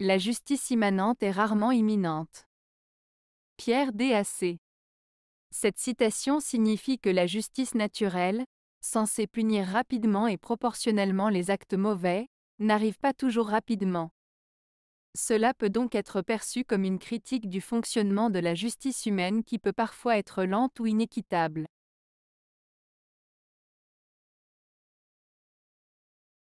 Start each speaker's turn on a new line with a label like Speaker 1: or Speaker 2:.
Speaker 1: La justice immanente est rarement imminente. Pierre D.A.C. Cette citation signifie que la justice naturelle, censée punir rapidement et proportionnellement les actes mauvais, n'arrive pas toujours rapidement. Cela peut donc être perçu comme une critique du fonctionnement de la justice humaine qui peut parfois être lente ou inéquitable.